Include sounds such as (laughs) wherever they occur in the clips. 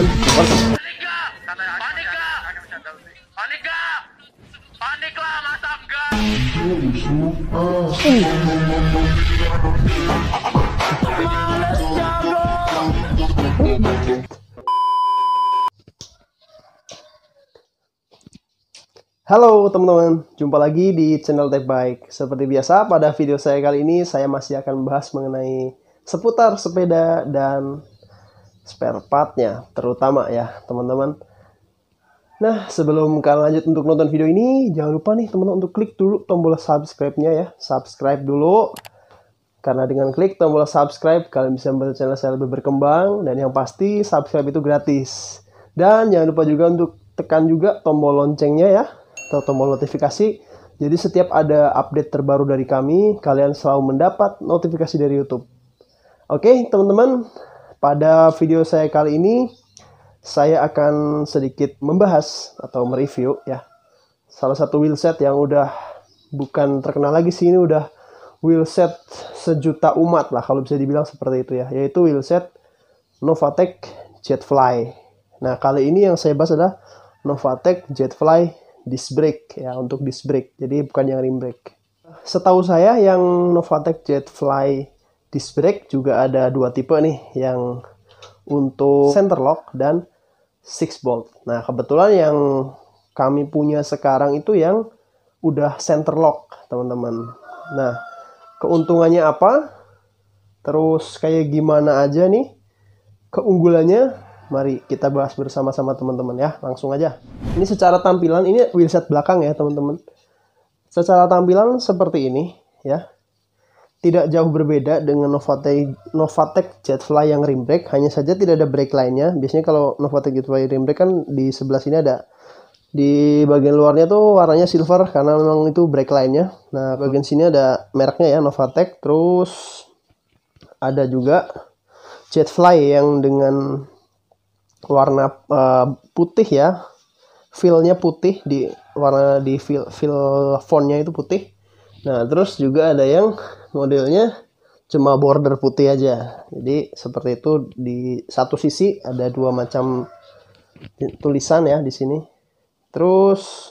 Halo teman-teman, jumpa lagi di channel Tech Bike. Seperti biasa, pada video saya kali ini saya masih akan membahas mengenai seputar sepeda dan spare partnya terutama ya teman-teman nah sebelum kalian lanjut untuk nonton video ini jangan lupa nih teman-teman untuk klik dulu tombol subscribe-nya ya subscribe dulu karena dengan klik tombol subscribe, kalian bisa membantu channel saya lebih berkembang. Dan yang pasti, subscribe itu gratis. Dan jangan lupa juga untuk tekan juga tombol loncengnya ya, atau tombol notifikasi. Jadi setiap ada update terbaru dari kami, kalian selalu mendapat notifikasi dari YouTube. Oke, teman-teman, pada video saya kali ini, saya akan sedikit membahas atau mereview ya salah satu wheelset yang udah bukan terkenal lagi sih ini udah wheelset sejuta umat lah kalau bisa dibilang seperti itu ya yaitu wheelset Novatec Jetfly. Nah kali ini yang saya bahas adalah Novatec Jetfly disc brake ya untuk disc brake jadi bukan yang rim brake. Setahu saya yang Novatec Jetfly Disc brake juga ada dua tipe nih yang untuk center lock dan Six bolt. Nah, kebetulan yang kami punya sekarang itu yang udah center lock, teman-teman. Nah, keuntungannya apa? Terus kayak gimana aja nih keunggulannya? Mari kita bahas bersama-sama teman-teman ya, langsung aja. Ini secara tampilan ini wheelset belakang ya, teman-teman. Secara tampilan seperti ini ya tidak jauh berbeda dengan Novatek, Novatek Jetfly yang rim brake, hanya saja tidak ada brake lainnya. Biasanya kalau Novatek Jetfly rim brake kan di sebelah sini ada. Di bagian luarnya tuh warnanya silver karena memang itu brake lainnya. Nah, bagian sini ada mereknya ya Novatek, terus ada juga Jetfly yang dengan warna uh, putih ya. filenya putih di warna di feel feel fontnya itu putih Nah, terus juga ada yang modelnya cuma border putih aja. Jadi seperti itu di satu sisi ada dua macam tulisan ya di sini. Terus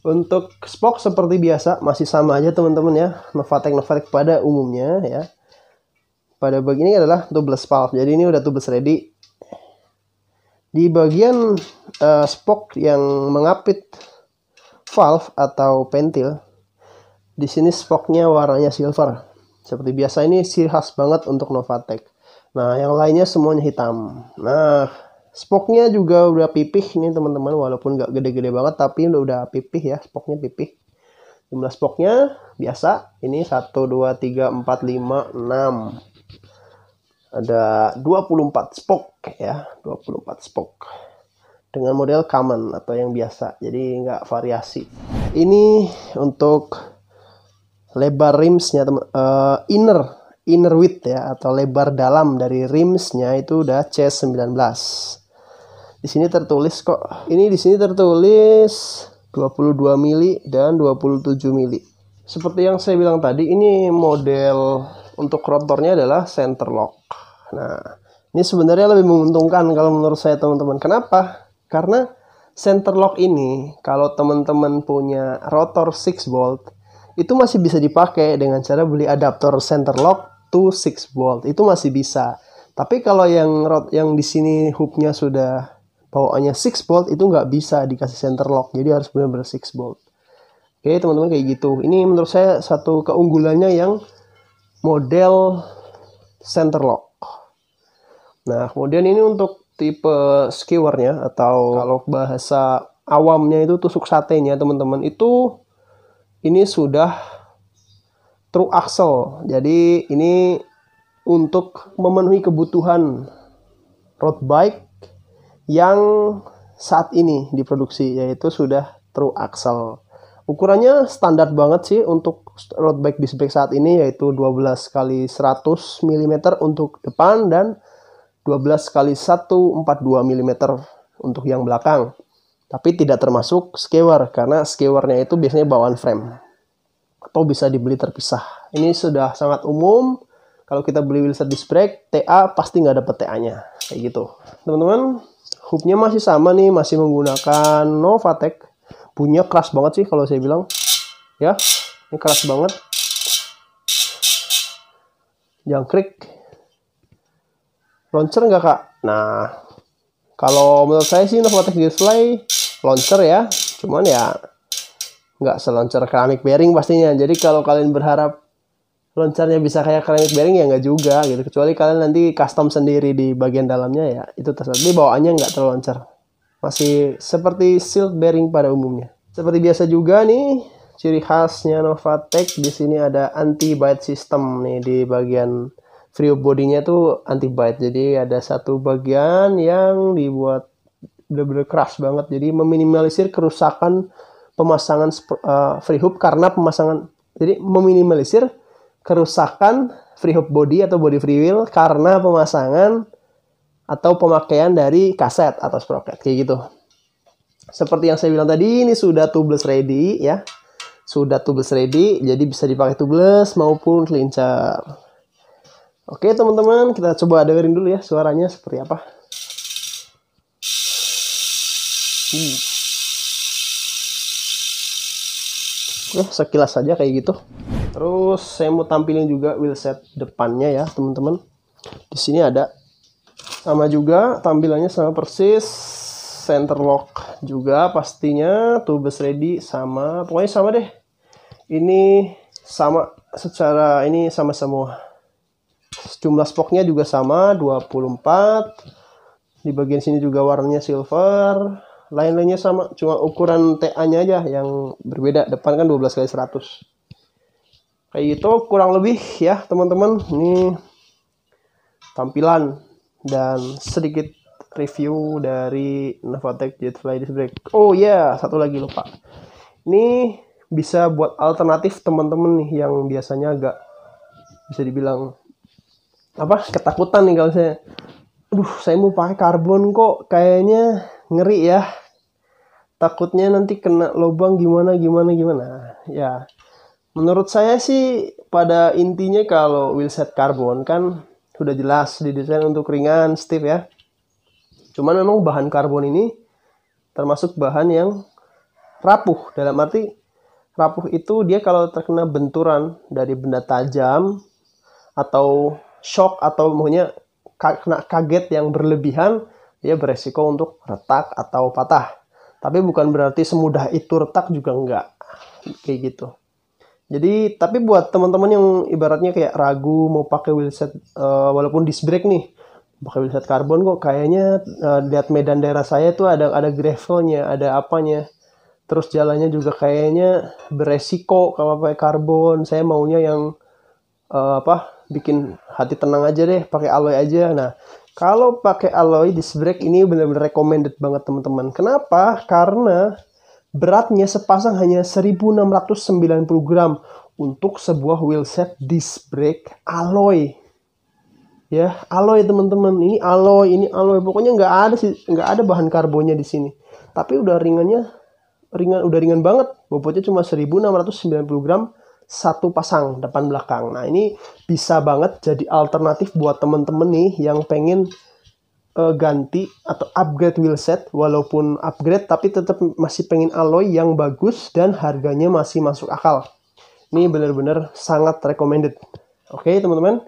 untuk spok seperti biasa masih sama aja teman-teman ya. Novatek Novatek pada umumnya ya. Pada bagian ini adalah tubeless valve. Jadi ini udah tubeless ready. Di bagian uh, spok yang mengapit valve atau pentil di sini spoknya warnanya silver. Seperti biasa ini ciri khas banget untuk novatek Nah, yang lainnya semuanya hitam. Nah, spoknya juga udah pipih ini teman-teman, walaupun nggak gede-gede banget, tapi udah, udah pipih ya, spoknya pipih. Jumlah spoknya biasa, ini 1, 2, 3, 4, 5, 6. Ada 24 spok ya, 24 spok. Dengan model common atau yang biasa, jadi nggak variasi. Ini untuk lebar rimsnya teman uh, eh, inner inner width ya atau lebar dalam dari rimsnya itu udah C19. Di sini tertulis kok. Ini di sini tertulis 22 mili dan 27 mili. Seperti yang saya bilang tadi, ini model untuk rotornya adalah center lock. Nah, ini sebenarnya lebih menguntungkan kalau menurut saya teman-teman. Kenapa? Karena center lock ini, kalau teman-teman punya rotor 6 volt itu masih bisa dipakai dengan cara beli adaptor center lock to 6 volt itu masih bisa tapi kalau yang rod yang di sini hubnya sudah bawaannya 6 volt itu nggak bisa dikasih center lock jadi harus benar-benar 6 volt oke teman-teman kayak gitu ini menurut saya satu keunggulannya yang model center lock nah kemudian ini untuk tipe skewernya atau kalau bahasa awamnya itu tusuk satenya teman-teman itu ini sudah true axle. Jadi ini untuk memenuhi kebutuhan road bike yang saat ini diproduksi yaitu sudah true axle. Ukurannya standar banget sih untuk road bike disc saat ini yaitu 12 kali 100 mm untuk depan dan 12 kali 142 mm untuk yang belakang tapi tidak termasuk skewer karena skewernya itu biasanya bawaan frame atau bisa dibeli terpisah ini sudah sangat umum kalau kita beli wheelset disc brake TA pasti nggak dapat TA-nya kayak gitu teman-teman hubnya masih sama nih masih menggunakan Novatec punya keras banget sih kalau saya bilang ya ini keras banget jangkrik launcher nggak kak nah kalau menurut saya sih Novatec Gearfly launcher ya cuman ya nggak seluncur keramik bearing pastinya jadi kalau kalian berharap launchernya bisa kayak keramik bearing ya nggak juga gitu kecuali kalian nanti custom sendiri di bagian dalamnya ya itu terserah tapi bawaannya nggak terluncur masih seperti silk bearing pada umumnya seperti biasa juga nih ciri khasnya Novatek di sini ada anti bite system nih di bagian free bodinya tuh anti bite jadi ada satu bagian yang dibuat benar-benar keras banget. Jadi meminimalisir kerusakan pemasangan uh, free hoop karena pemasangan jadi meminimalisir kerusakan free hoop body atau body free wheel karena pemasangan atau pemakaian dari kaset atau sprocket kayak gitu. Seperti yang saya bilang tadi ini sudah tubeless ready ya. Sudah tubeless ready jadi bisa dipakai tubeless maupun lincah Oke teman-teman kita coba dengerin dulu ya suaranya seperti apa. ini hmm. ya sekilas saja kayak gitu terus saya mau tampilin juga wheelset depannya ya teman-teman di sini ada sama juga tampilannya sama persis center lock juga pastinya tubes ready sama pokoknya sama deh ini sama secara ini sama semua jumlah spoknya juga sama 24 di bagian sini juga warnanya silver lain-lainnya sama cuma ukuran TA-nya aja yang berbeda depan kan 12 kali 100 kayak gitu kurang lebih ya teman-teman ini tampilan dan sedikit review dari Novatec Jetfly Disc Brake oh ya yeah, satu lagi lupa ini bisa buat alternatif teman-teman nih yang biasanya agak bisa dibilang apa ketakutan nih kalau saya aduh saya mau pakai karbon kok kayaknya ngeri ya takutnya nanti kena lubang gimana gimana gimana ya menurut saya sih pada intinya kalau wheelset karbon kan sudah jelas didesain untuk ringan stiff ya cuman memang bahan karbon ini termasuk bahan yang rapuh dalam arti rapuh itu dia kalau terkena benturan dari benda tajam atau shock atau maunya kena kaget yang berlebihan dia beresiko untuk retak atau patah. Tapi bukan berarti semudah itu retak juga enggak. Kayak gitu. Jadi, tapi buat teman-teman yang ibaratnya kayak ragu mau pakai wheelset uh, eh, walaupun disc brake nih, pakai wheelset karbon kok kayaknya uh, lihat medan daerah saya tuh ada ada gravelnya, ada apanya. Terus jalannya juga kayaknya beresiko kalau pakai karbon. Saya maunya yang uh, apa? bikin hati tenang aja deh, pakai alloy aja. Nah, kalau pakai alloy disc brake ini benar-benar recommended banget teman-teman. Kenapa? Karena beratnya sepasang hanya 1690 gram untuk sebuah wheelset disc brake alloy. Ya, alloy teman-teman. Ini alloy, ini alloy. Pokoknya nggak ada sih, nggak ada bahan karbonnya di sini. Tapi udah ringannya ringan udah ringan banget. Bobotnya cuma 1690 gram satu pasang depan belakang. Nah, ini bisa banget jadi alternatif buat temen-temen nih yang pengen uh, ganti atau upgrade wheelset walaupun upgrade tapi tetap masih pengen alloy yang bagus dan harganya masih masuk akal. Ini bener-bener sangat recommended. Oke, okay, teman-teman.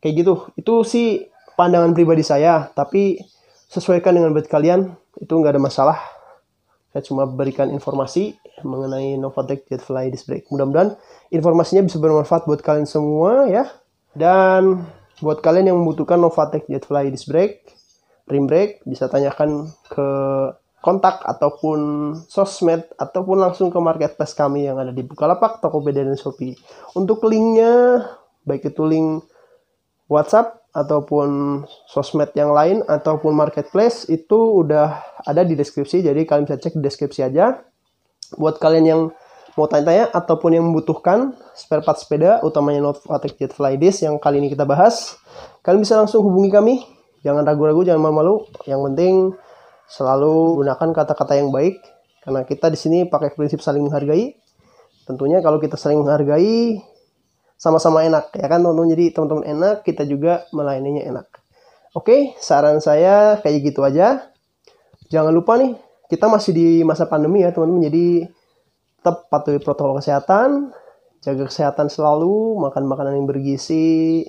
Kayak gitu. Itu sih pandangan pribadi saya, tapi sesuaikan dengan buat kalian, itu nggak ada masalah saya cuma berikan informasi mengenai Novatec Jetfly Disc Brake. Mudah-mudahan informasinya bisa bermanfaat buat kalian semua ya. Dan buat kalian yang membutuhkan Novatek Jetfly Disc Brake, Rim Brake, bisa tanyakan ke kontak ataupun sosmed ataupun langsung ke marketplace kami yang ada di Bukalapak, Tokopedia, dan Shopee. Untuk linknya, baik itu link WhatsApp ataupun sosmed yang lain ataupun marketplace itu udah ada di deskripsi jadi kalian bisa cek di deskripsi aja buat kalian yang mau tanya-tanya ataupun yang membutuhkan spare part sepeda utamanya Novatek Jet Fly Disc yang kali ini kita bahas kalian bisa langsung hubungi kami jangan ragu-ragu jangan malu-malu yang penting selalu gunakan kata-kata yang baik karena kita di sini pakai prinsip saling menghargai tentunya kalau kita saling menghargai sama-sama enak ya kan teman-teman jadi teman-teman enak kita juga melayaninya enak oke saran saya kayak gitu aja jangan lupa nih kita masih di masa pandemi ya teman-teman jadi tetap patuhi protokol kesehatan jaga kesehatan selalu makan makanan yang bergizi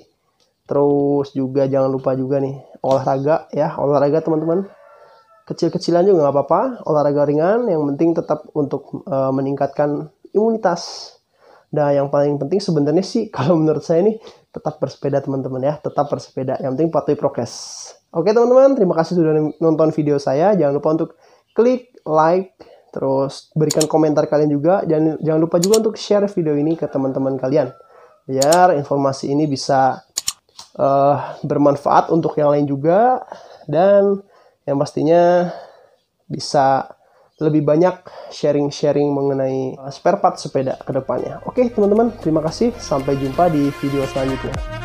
terus juga jangan lupa juga nih olahraga ya olahraga teman-teman kecil-kecilan juga nggak apa-apa olahraga ringan yang penting tetap untuk uh, meningkatkan imunitas Nah, yang paling penting sebenarnya sih (laughs) kalau menurut saya ini tetap bersepeda teman-teman ya, tetap bersepeda. Yang penting patuhi prokes. Oke teman-teman, terima kasih sudah nonton video saya. Jangan lupa untuk klik like, terus berikan komentar kalian juga. Jangan, jangan lupa juga untuk share video ini ke teman-teman kalian. Biar informasi ini bisa uh, bermanfaat untuk yang lain juga. Dan yang pastinya bisa lebih banyak sharing-sharing mengenai uh, spare part sepeda ke depannya. Oke teman-teman, terima kasih. Sampai jumpa di video selanjutnya.